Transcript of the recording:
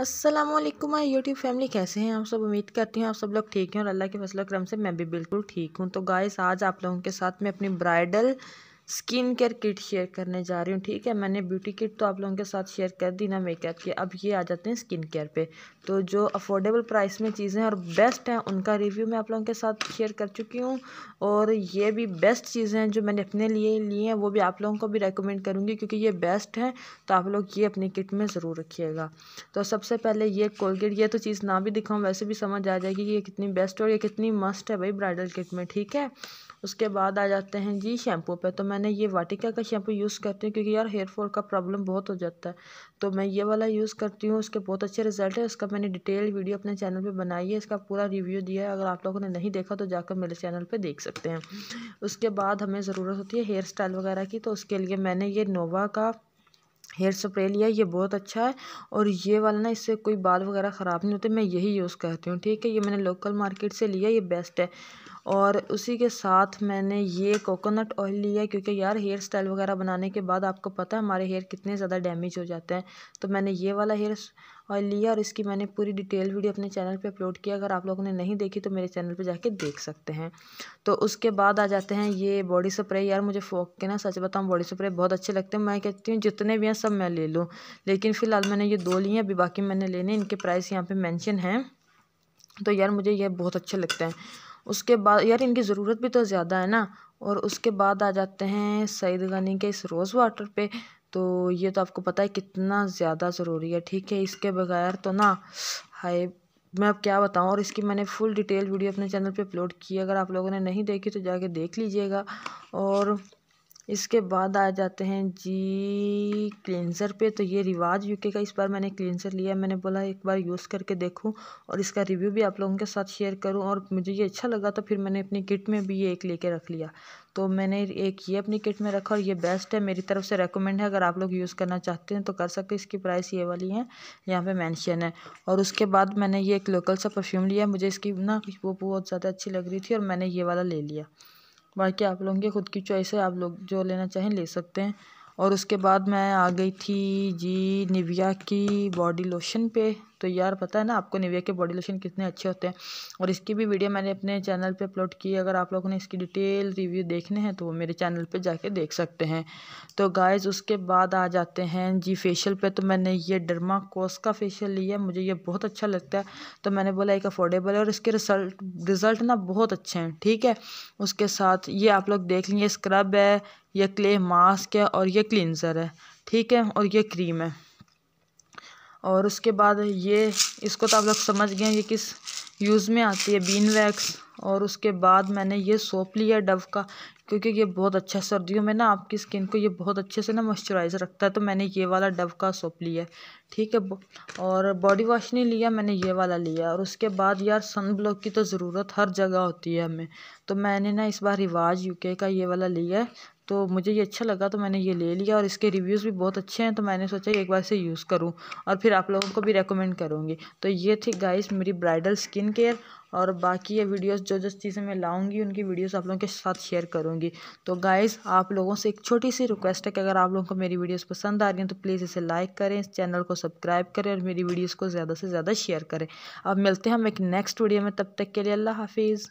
Aslam my YouTube family कैसे हैं आप सब उम्मीद करती हूँ आप सब लोग ठीक हैं और अल्लाह के फसल करम से मैं भी बिल्कुल ठीक हूँ तो गाइस आज आप लोगों के साथ मैं अपनी bridal skin care kit share करने जा रही हूँ ठीक है मैंने ब्यूटी किट तो आप लोगों के साथ शेयर कर दी ना मेकअप के अब ये आ जाते हैं स्किन केयर पे तो जो अफोर्डेबल प्राइस में चीज़ें हैं और बेस्ट हैं उनका रिव्यू मैं आप लोगों के साथ शेयर कर चुकी हूँ और ये भी बेस्ट चीज़ें हैं जो मैंने अपने लिए लिए हैं वो भी आप लोगों को भी रेकमेंड करूँगी क्योंकि ये बेस्ट हैं तो आप लोग ये अपनी किट में ज़रूर रखिएगा तो सबसे पहले ये कोलगेट ये तो चीज़ ना भी दिखाऊँ वैसे भी समझ आ जाएगी कि ये कितनी बेस्ट और ये कितनी मस्ट है भाई ब्राइडल किट में ठीक है उसके बाद आ जाते हैं जी शैम्पू पे तो मैंने ये वाटिका का शैम्पू यूज़ करती हूँ क्योंकि यार हेयर फॉल का प्रॉब्लम बहुत हो जाता है तो मैं ये वाला यूज़ करती हूँ उसके बहुत अच्छे रिजल्ट है उसका मैंने डिटेल वीडियो अपने चैनल पर बनाई है इसका पूरा रिव्यू दिया है अगर आप लोगों ने नहीं देखा तो जाकर मेरे चैनल पर देख सकते हैं उसके बाद हमें ज़रूरत होती है हेयर स्टाइल वगैरह की तो उसके लिए मैंने ये नोवा का हेयर स्प्रे लिया ये बहुत अच्छा है और ये वाला ना इससे कोई बाल वगैरह ख़राब नहीं होते मैं यही यूज़ करती हूँ ठीक है ये मैंने लोकल मार्केट से लिया ये बेस्ट है और उसी के साथ मैंने ये कोकोनट ऑयल लिया क्योंकि यार हेयर स्टाइल वगैरह बनाने के बाद आपको पता है हमारे हेयर कितने ज़्यादा डैमेज हो जाते हैं तो मैंने ये वाला हेयर ऑयल लिया और इसकी मैंने पूरी डिटेल वीडियो अपने चैनल पे अपलोड किया अगर आप लोगों ने नहीं देखी तो मेरे चैनल पे जाके देख सकते हैं तो उसके बाद आ जाते हैं ये बॉडी स्प्रे यार मुझे फोक के ना सच बताऊँ बॉडी स्प्रे बहुत अच्छे लगते हैं मैं कहती हूँ जितने भी हैं सब मैं ले लूँ लेकिन फ़िलहाल मैंने ये दो लिए अभी बाकी मैंने लेने इनके प्राइस यहाँ पर मैंशन हैं तो यार मुझे यह बहुत अच्छे लगते हैं उसके बाद यार इनकी ज़रूरत भी तो ज़्यादा है ना और उसके बाद आ जाते हैं सईद गनी के इस रोज़ वाटर पे तो ये तो आपको पता है कितना ज़्यादा ज़रूरी है ठीक है इसके बगैर तो ना हाय मैं अब क्या बताऊँ और इसकी मैंने फुल डिटेल वीडियो अपने चैनल पे अपलोड की अगर आप लोगों ने नहीं देखी तो जाके देख लीजिएगा और इसके बाद आ जाते हैं जी क्लेंज़र पे तो ये रिवाज यूके का इस बार मैंने क्लेंज़र लिया मैंने बोला एक बार यूज़ करके देखूं और इसका रिव्यू भी आप लोगों के साथ शेयर करूं और मुझे ये अच्छा लगा तो फिर मैंने अपनी किट में भी ये एक लेके रख लिया तो मैंने एक ये अपनी किट में रखा और ये बेस्ट है मेरी तरफ से रेकमेंड है अगर आप लोग यूज़ करना चाहते हैं तो कर सकते इसकी प्राइस ये वाली है यहाँ पर मैंशन है और उसके बाद मैंने ये एक लोकल सा परफ्यूम लिया मुझे इसकी ना वो बहुत ज़्यादा अच्छी लग रही थी और मैंने ये वाला ले लिया बाकी आप लोगों की ख़ुद की चॉइस है आप लोग जो लेना चाहें ले सकते हैं और उसके बाद मैं आ गई थी जी निविया की बॉडी लोशन पे तो यार पता है ना आपको निविया के बॉडी लोशन कितने अच्छे होते हैं और इसकी भी वीडियो मैंने अपने चैनल पर अपलोड की है अगर आप लोगों ने इसकी डिटेल रिव्यू देखने हैं तो वो मेरे चैनल पर जाके देख सकते हैं तो गाइज़ उसके बाद आ जाते हैं जी फेशियल पर तो मैंने ये डरमा कोस का फेशियल लिया मुझे ये बहुत अच्छा लगता है तो मैंने बोला एक अफोर्डेबल है और इसके रिजल्ट रिज़ल्ट ना बहुत अच्छे हैं ठीक है उसके साथ ये आप लोग देख लेंगे स्क्रब है ये क्ले मास्क है और ये क्लिनज़र है ठीक है और ये क्रीम है और उसके बाद ये इसको तो आप लोग समझ गए ये किस यूज़ में आती है बीन वैक्स और उसके बाद मैंने ये सोप लिया डव का क्योंकि ये बहुत अच्छा सर्दियों में ना आपकी स्किन को ये बहुत अच्छे से ना मॉइस्चराइज़र रखता है तो मैंने ये वाला डव का सोप लिया है ठीक है और बॉडी वॉश नहीं लिया मैंने ये वाला लिया और उसके बाद यार सन ब्लॉक की तो ज़रूरत हर जगह होती है हमें तो मैंने ना इस बार रिवाज यूके का ये वाला लिया है तो मुझे ये अच्छा लगा तो मैंने ये ले लिया और इसके रिव्यूज़ भी बहुत अच्छे हैं तो मैंने सोचा एक बार से यूज़ करूँ और फिर आप लोगों को भी रेकमेंड करूँगी तो ये थी गाइस मेरी ब्राइडल स्किन केयर और बाकी ये वीडियोस जो जो चीज़ें मैं लाऊंगी उनकी वीडियोस आप लोगों के साथ शेयर करूँगी करूँगी तो गाइज़ आप लोगों से एक छोटी सी रिक्वेस्ट है कि अगर आप लोगों को मेरी वीडियोज़ पसंद आ रही हैं तो प्लीज़ इसे लाइक करें इस चैनल को सब्सक्राइब करें और मेरी वीडियोज़ को ज़्यादा से ज़्यादा शेयर करें अब मिलते हैं हम एक नेक्स्ट वीडियो में तब तक के लिए अल्लाह हाफिज़